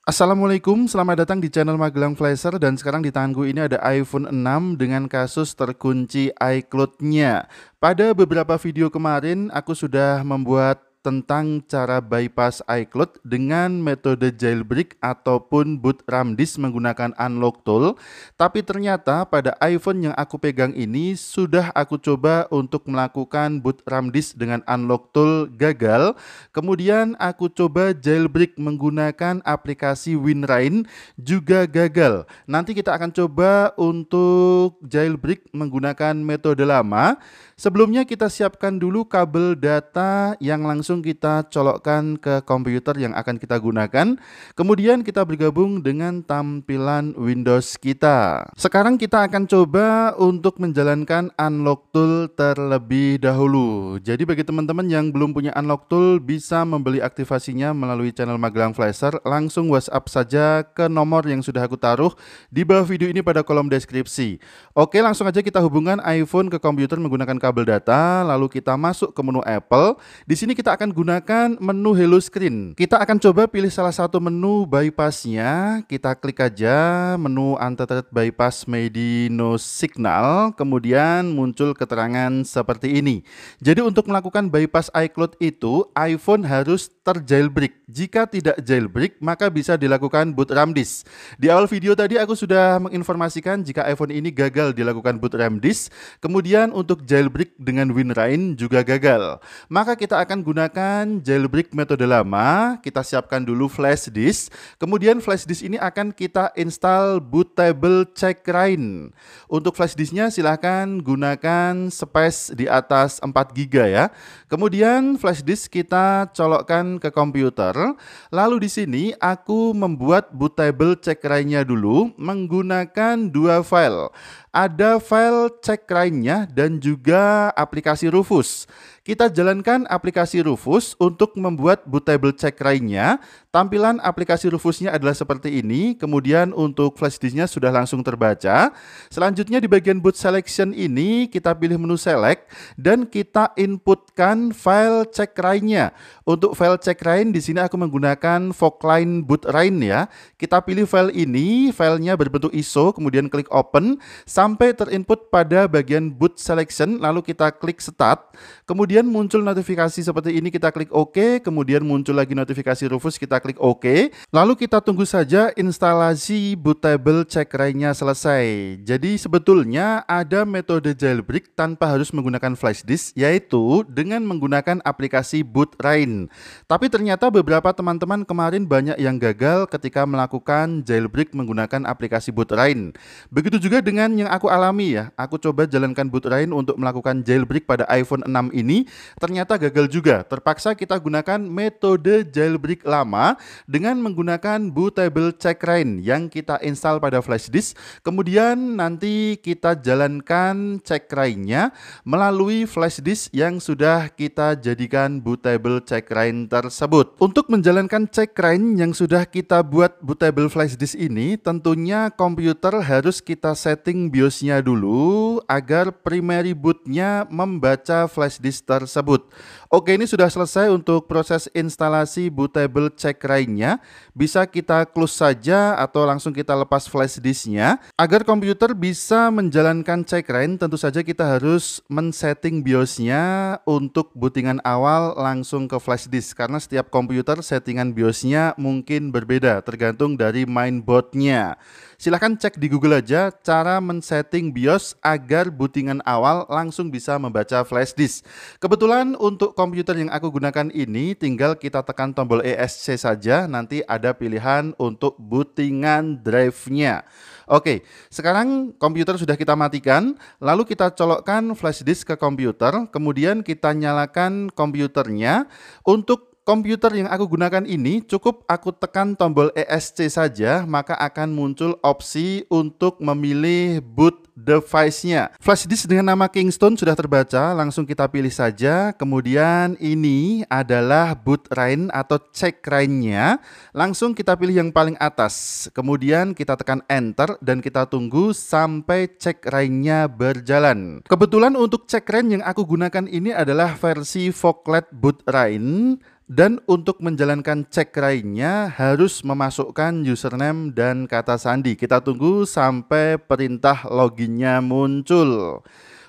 Assalamualaikum, selamat datang di channel Magelang Flasher dan sekarang di tanganku ini ada iPhone 6 dengan kasus terkunci iCloud-nya. Pada beberapa video kemarin aku sudah membuat tentang cara bypass iCloud dengan metode jailbreak ataupun boot RAM disk menggunakan unlock tool. Tapi ternyata pada iPhone yang aku pegang ini sudah aku coba untuk melakukan boot RAM disk dengan unlock tool gagal. Kemudian aku coba jailbreak menggunakan aplikasi WinRAIN juga gagal. Nanti kita akan coba untuk jailbreak menggunakan metode lama Sebelumnya kita siapkan dulu kabel data yang langsung kita colokkan ke komputer yang akan kita gunakan. Kemudian kita bergabung dengan tampilan Windows kita. Sekarang kita akan coba untuk menjalankan unlock tool terlebih dahulu. Jadi bagi teman-teman yang belum punya unlock tool bisa membeli aktivasinya melalui channel Magelang Flasher. Langsung WhatsApp saja ke nomor yang sudah aku taruh di bawah video ini pada kolom deskripsi. Oke langsung aja kita hubungkan iPhone ke komputer menggunakan kabel kabel data, lalu kita masuk ke menu Apple. Di sini kita akan gunakan menu Hello Screen. Kita akan coba pilih salah satu menu bypassnya. Kita klik aja menu Untethered Bypass MIDI Signal, kemudian muncul keterangan seperti ini. Jadi untuk melakukan bypass iCloud itu, iPhone harus Jailbreak. Jika tidak jailbreak, maka bisa dilakukan boot RAM disk. Di awal video tadi aku sudah menginformasikan jika iPhone ini gagal dilakukan boot RAM disk, kemudian untuk jailbreak dengan WinRAIN juga gagal. Maka kita akan gunakan jailbreak metode lama, kita siapkan dulu flash disk, kemudian flash disk ini akan kita install bootable check RAIN. Untuk flash disknya silahkan gunakan space di atas 4 GB ya. Kemudian flash disk kita colokkan ke komputer. Lalu di sini aku membuat bootable check dulu menggunakan dua file ada file cek lainnya dan juga aplikasi Rufus. Kita jalankan aplikasi Rufus untuk membuat bootable cek lainnya. Tampilan aplikasi Rufusnya adalah seperti ini, kemudian untuk flash disknya sudah langsung terbaca. Selanjutnya di bagian boot selection ini kita pilih menu select dan kita inputkan file cek lainnya. Untuk file cek lain di sini aku menggunakan Focline Boot Rain ya. Kita pilih file ini, filenya berbentuk ISO, kemudian klik open sampai terinput pada bagian boot selection, lalu kita klik start, kemudian muncul notifikasi seperti ini, kita klik OK, kemudian muncul lagi notifikasi Rufus, kita klik OK, lalu kita tunggu saja instalasi bootable check nya selesai. Jadi sebetulnya ada metode jailbreak tanpa harus menggunakan flash disk, yaitu dengan menggunakan aplikasi boot rain. Tapi ternyata beberapa teman-teman kemarin banyak yang gagal ketika melakukan jailbreak menggunakan aplikasi boot rain. Begitu juga dengan yang yang aku alami ya, aku coba jalankan boot lain untuk melakukan jailbreak pada iPhone 6 ini, ternyata gagal juga. Terpaksa kita gunakan metode jailbreak lama dengan menggunakan bootable Checkrain yang kita install pada flash disk. Kemudian nanti kita jalankan checkrainnya melalui flash disk yang sudah kita jadikan bootable Checkrain tersebut. Untuk menjalankan Checkrain yang sudah kita buat bootable flash disk ini, tentunya komputer harus kita setting BIOSnya dulu agar primary bootnya membaca flash disk tersebut. Oke, ini sudah selesai untuk proses instalasi bootable check lainnya. Bisa kita close saja atau langsung kita lepas flash disknya. Agar komputer bisa menjalankan check rain, tentu saja kita harus men-setting bios untuk bootingan awal langsung ke flash disk karena setiap komputer settingan biosnya mungkin berbeda tergantung dari mainboardnya. Silahkan cek di Google aja cara men-setting BIOS agar bootingan awal langsung bisa membaca flash disk. Kebetulan untuk komputer yang aku gunakan ini tinggal kita tekan tombol ESC saja, nanti ada pilihan untuk bootingan drive-nya. Oke, sekarang komputer sudah kita matikan, lalu kita colokkan flash disk ke komputer, kemudian kita nyalakan komputernya. Untuk komputer yang aku gunakan ini cukup aku tekan tombol ESC saja, maka akan muncul opsi untuk memilih boot device-nya. Flash disk dengan nama Kingston sudah terbaca, langsung kita pilih saja. Kemudian ini adalah boot rain atau check rain-nya. Langsung kita pilih yang paling atas. Kemudian kita tekan enter dan kita tunggu sampai check rain-nya berjalan. Kebetulan untuk check rain yang aku gunakan ini adalah versi Foglet boot rain dan untuk menjalankan cek lainnya harus memasukkan username dan kata sandi. Kita tunggu sampai perintah loginnya muncul.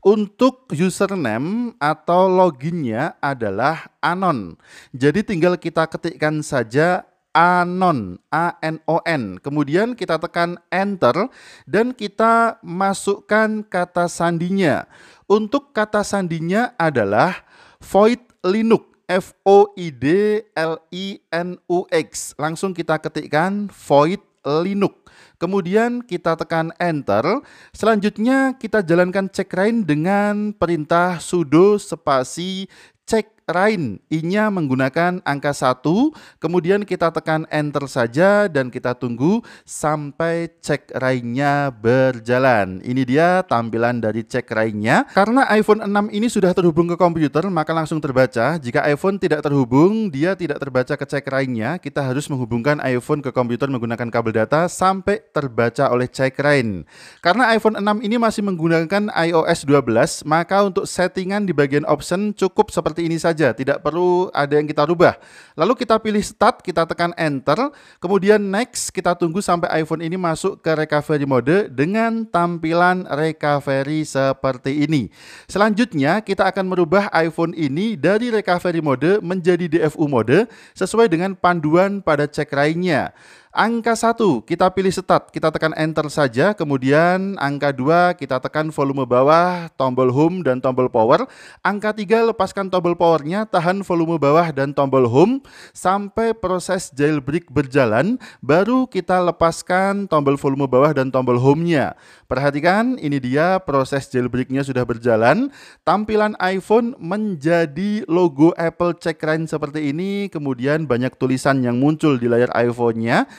Untuk username atau loginnya adalah anon. Jadi tinggal kita ketikkan saja anon, A N O N. Kemudian kita tekan enter dan kita masukkan kata sandinya. Untuk kata sandinya adalah void linux F O I D L I N U X. Langsung kita ketikkan void Linux. Kemudian kita tekan enter. Selanjutnya kita jalankan check rain dengan perintah sudo spasi Rain. inya menggunakan angka 1, kemudian kita tekan enter saja dan kita tunggu sampai cek rainnya berjalan. Ini dia tampilan dari cek rainnya. Karena iPhone 6 ini sudah terhubung ke komputer, maka langsung terbaca. Jika iPhone tidak terhubung, dia tidak terbaca ke cek rainnya. Kita harus menghubungkan iPhone ke komputer menggunakan kabel data sampai terbaca oleh cek rain. Karena iPhone 6 ini masih menggunakan iOS 12, maka untuk settingan di bagian option cukup seperti ini saja saja, tidak perlu ada yang kita rubah. Lalu kita pilih start, kita tekan enter, kemudian next kita tunggu sampai iPhone ini masuk ke recovery mode dengan tampilan recovery seperti ini. Selanjutnya kita akan merubah iPhone ini dari recovery mode menjadi DFU mode sesuai dengan panduan pada cek lainnya. Angka 1 kita pilih start, kita tekan enter saja, kemudian angka 2 kita tekan volume bawah, tombol home dan tombol power. Angka 3 lepaskan tombol powernya, tahan volume bawah dan tombol home sampai proses jailbreak berjalan, baru kita lepaskan tombol volume bawah dan tombol home-nya. Perhatikan, ini dia proses jailbreak-nya sudah berjalan. Tampilan iPhone menjadi logo Apple check seperti ini, kemudian banyak tulisan yang muncul di layar iPhone-nya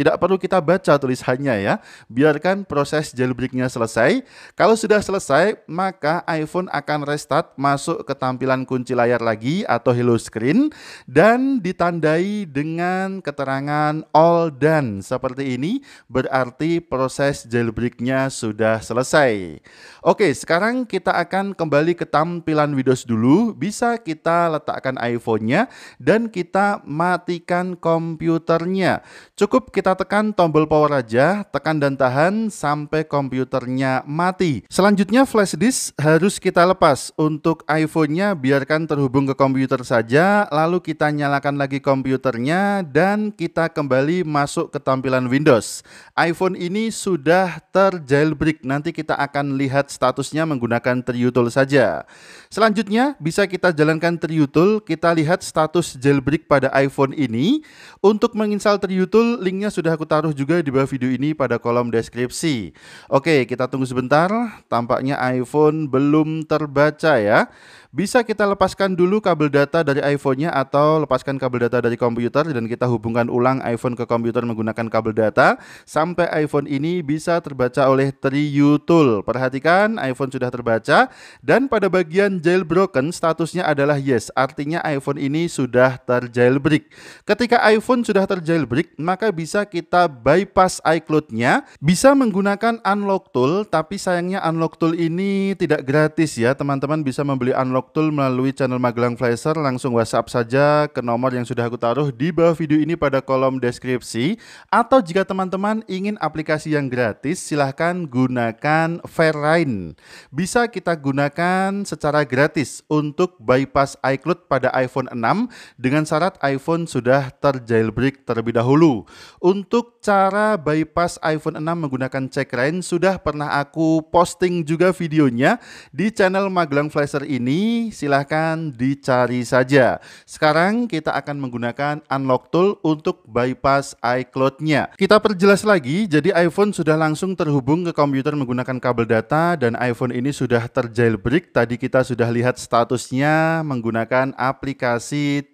Tidak perlu kita baca tulisannya ya. Biarkan proses jailbreaknya selesai. Kalau sudah selesai, maka iPhone akan restart masuk ke tampilan kunci layar lagi atau hello screen dan ditandai dengan keterangan all done. Seperti ini berarti proses jailbreaknya sudah selesai. Oke, sekarang kita akan kembali ke tampilan Windows dulu. Bisa kita letakkan iPhone-nya dan kita matikan komputernya. Cukup kita kita tekan tombol power aja, tekan dan tahan sampai komputernya mati. Selanjutnya flash disk harus kita lepas. Untuk iPhone-nya biarkan terhubung ke komputer saja, lalu kita nyalakan lagi komputernya dan kita kembali masuk ke tampilan Windows. iPhone ini sudah terjailbreak. Nanti kita akan lihat statusnya menggunakan triutul saja. Selanjutnya bisa kita jalankan triutul, kita lihat status jailbreak pada iPhone ini. Untuk menginstal triutul, linknya sudah aku taruh juga di bawah video ini pada kolom deskripsi. Oke, kita tunggu sebentar. Tampaknya iPhone belum terbaca ya bisa kita lepaskan dulu kabel data dari iPhone-nya atau lepaskan kabel data dari komputer dan kita hubungkan ulang iPhone ke komputer menggunakan kabel data sampai iPhone ini bisa terbaca oleh TriU Tool. Perhatikan, iPhone sudah terbaca dan pada bagian jailbroken statusnya adalah yes, artinya iPhone ini sudah terjailbreak. Ketika iPhone sudah terjailbreak, maka bisa kita bypass iCloud-nya, bisa menggunakan unlock tool, tapi sayangnya unlock tool ini tidak gratis ya, teman-teman bisa membeli unlock Noktul melalui channel Magelang Flyser langsung WhatsApp saja ke nomor yang sudah aku taruh di bawah video ini pada kolom deskripsi atau jika teman-teman ingin aplikasi yang gratis silahkan gunakan Fairline. Bisa kita gunakan secara gratis untuk bypass iCloud pada iPhone 6 dengan syarat iPhone sudah terjailbreak terlebih dahulu. Untuk cara bypass iPhone 6 menggunakan check rain sudah pernah aku posting juga videonya di channel Magelang Flasher ini silahkan dicari saja. Sekarang kita akan menggunakan unlock tool untuk bypass iCloud-nya. Kita perjelas lagi, jadi iPhone sudah langsung terhubung ke komputer menggunakan kabel data dan iPhone ini sudah terjailbreak. Tadi kita sudah lihat statusnya menggunakan aplikasi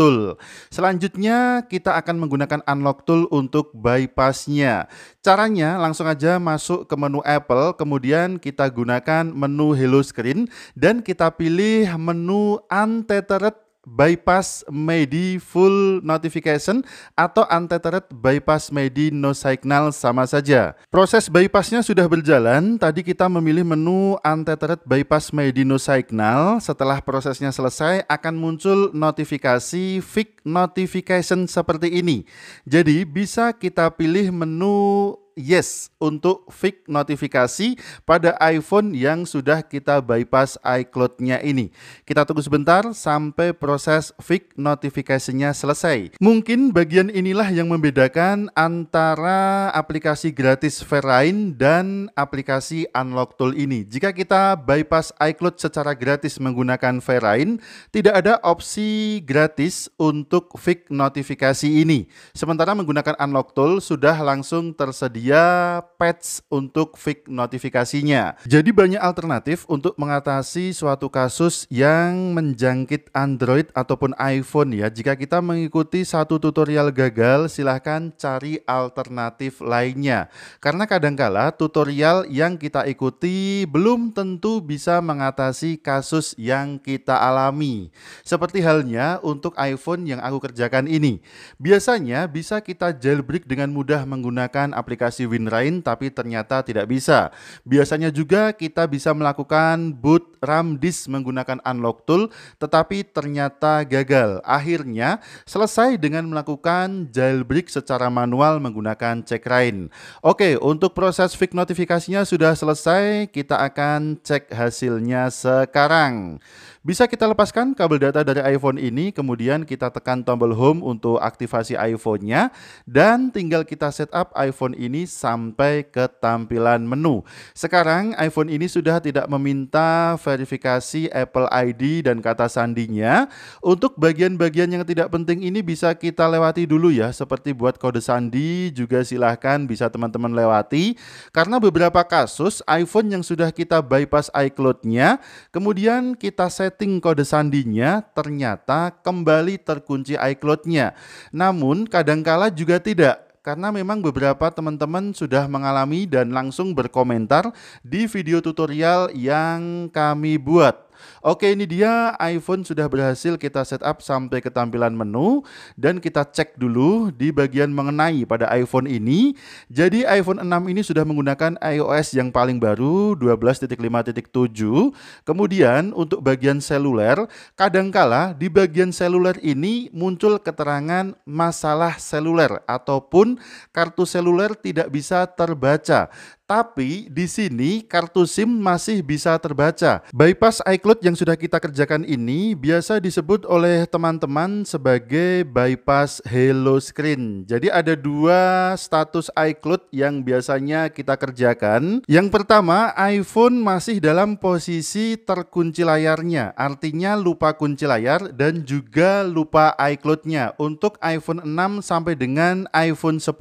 Tool. Selanjutnya kita akan menggunakan unlock tool untuk bypassnya. Caranya langsung aja masuk ke menu Apple, kemudian kita gunakan menu Hello Screen dan kita pilih menu untethered bypass Medi full notification atau untethered bypass Medi no signal sama saja. Proses bypassnya sudah berjalan, tadi kita memilih menu untethered bypass Medi no signal, setelah prosesnya selesai akan muncul notifikasi fix notification seperti ini. Jadi bisa kita pilih menu yes untuk fix notifikasi pada iPhone yang sudah kita bypass iCloud-nya ini. Kita tunggu sebentar sampai proses fix notifikasinya selesai. Mungkin bagian inilah yang membedakan antara aplikasi gratis Verain dan aplikasi Unlock Tool ini. Jika kita bypass iCloud secara gratis menggunakan Verain, tidak ada opsi gratis untuk fix notifikasi ini. Sementara menggunakan Unlock Tool sudah langsung tersedia tersedia patch untuk fix notifikasinya. Jadi banyak alternatif untuk mengatasi suatu kasus yang menjangkit Android ataupun iPhone ya. Jika kita mengikuti satu tutorial gagal, silahkan cari alternatif lainnya. Karena kadangkala tutorial yang kita ikuti belum tentu bisa mengatasi kasus yang kita alami. Seperti halnya untuk iPhone yang aku kerjakan ini. Biasanya bisa kita jailbreak dengan mudah menggunakan aplikasi aplikasi WinRain tapi ternyata tidak bisa. Biasanya juga kita bisa melakukan boot RAM disk menggunakan unlock tool tetapi ternyata gagal. Akhirnya selesai dengan melakukan jailbreak secara manual menggunakan cek rain. Oke, untuk proses fix notifikasinya sudah selesai, kita akan cek hasilnya sekarang. Bisa kita lepaskan kabel data dari iPhone ini, kemudian kita tekan tombol home untuk aktivasi iPhone-nya, dan tinggal kita setup iPhone ini sampai ke tampilan menu. Sekarang iPhone ini sudah tidak meminta verifikasi Apple ID dan kata sandinya. Untuk bagian-bagian yang tidak penting ini bisa kita lewati dulu ya, seperti buat kode sandi juga silahkan bisa teman-teman lewati. Karena beberapa kasus iPhone yang sudah kita bypass iCloud-nya, kemudian kita setting kode sandinya, ternyata kembali terkunci iCloud-nya. Namun kadangkala juga tidak, karena memang beberapa teman-teman sudah mengalami dan langsung berkomentar di video tutorial yang kami buat. Oke ini dia iPhone sudah berhasil kita setup sampai ke tampilan menu dan kita cek dulu di bagian mengenai pada iPhone ini. Jadi iPhone 6 ini sudah menggunakan iOS yang paling baru 12.5.7. Kemudian untuk bagian seluler, kadangkala di bagian seluler ini muncul keterangan masalah seluler ataupun kartu seluler tidak bisa terbaca. Tapi di sini kartu SIM masih bisa terbaca. Bypass iCloud yang sudah kita kerjakan ini biasa disebut oleh teman-teman sebagai bypass hello screen. Jadi ada dua status iCloud yang biasanya kita kerjakan. Yang pertama, iPhone masih dalam posisi terkunci layarnya, artinya lupa kunci layar dan juga lupa iCloud-nya. Untuk iPhone 6 sampai dengan iPhone 10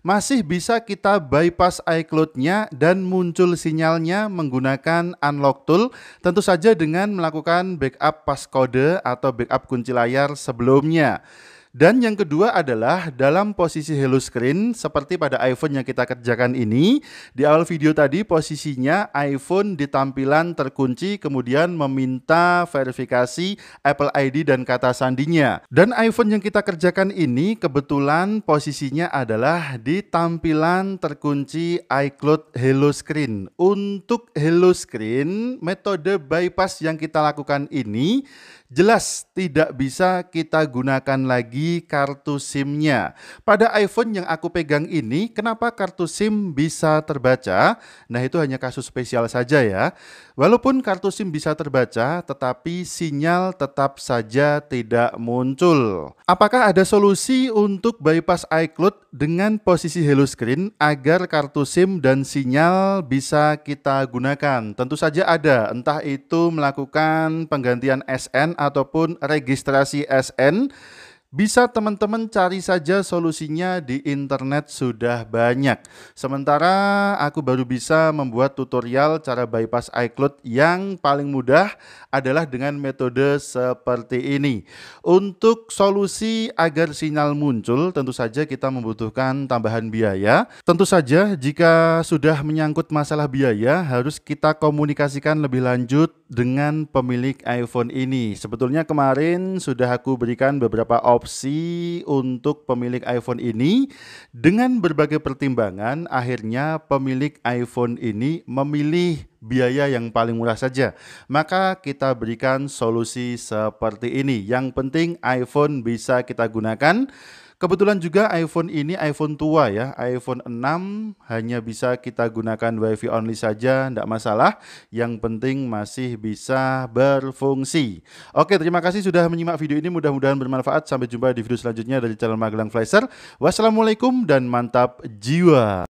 masih bisa kita bypass iCloud dan muncul sinyalnya menggunakan unlock tool tentu saja dengan melakukan backup pas atau backup kunci layar sebelumnya. Dan yang kedua adalah dalam posisi hello screen seperti pada iPhone yang kita kerjakan ini, di awal video tadi posisinya iPhone di tampilan terkunci kemudian meminta verifikasi Apple ID dan kata sandinya. Dan iPhone yang kita kerjakan ini kebetulan posisinya adalah di tampilan terkunci iCloud hello screen. Untuk hello screen, metode bypass yang kita lakukan ini jelas tidak bisa kita gunakan lagi kartu SIM-nya. Pada iPhone yang aku pegang ini, kenapa kartu SIM bisa terbaca? Nah, itu hanya kasus spesial saja ya. Walaupun kartu SIM bisa terbaca, tetapi sinyal tetap saja tidak muncul. Apakah ada solusi untuk bypass iCloud dengan posisi Hello Screen agar kartu SIM dan sinyal bisa kita gunakan? Tentu saja ada, entah itu melakukan penggantian SN ataupun registrasi SN, bisa teman-teman cari saja solusinya di internet sudah banyak. Sementara aku baru bisa membuat tutorial cara bypass iCloud yang paling mudah adalah dengan metode seperti ini. Untuk solusi agar sinyal muncul tentu saja kita membutuhkan tambahan biaya. Tentu saja jika sudah menyangkut masalah biaya harus kita komunikasikan lebih lanjut dengan pemilik iPhone ini. Sebetulnya kemarin sudah aku berikan beberapa opsi untuk pemilik iPhone ini. Dengan berbagai pertimbangan, akhirnya pemilik iPhone ini memilih biaya yang paling murah saja. Maka kita berikan solusi seperti ini. Yang penting iPhone bisa kita gunakan Kebetulan juga iPhone ini iPhone tua ya, iPhone 6 hanya bisa kita gunakan WiFi only saja, tidak masalah. Yang penting masih bisa berfungsi. Oke, terima kasih sudah menyimak video ini, mudah-mudahan bermanfaat. Sampai jumpa di video selanjutnya dari channel Magelang Flyser Wassalamualaikum dan mantap jiwa.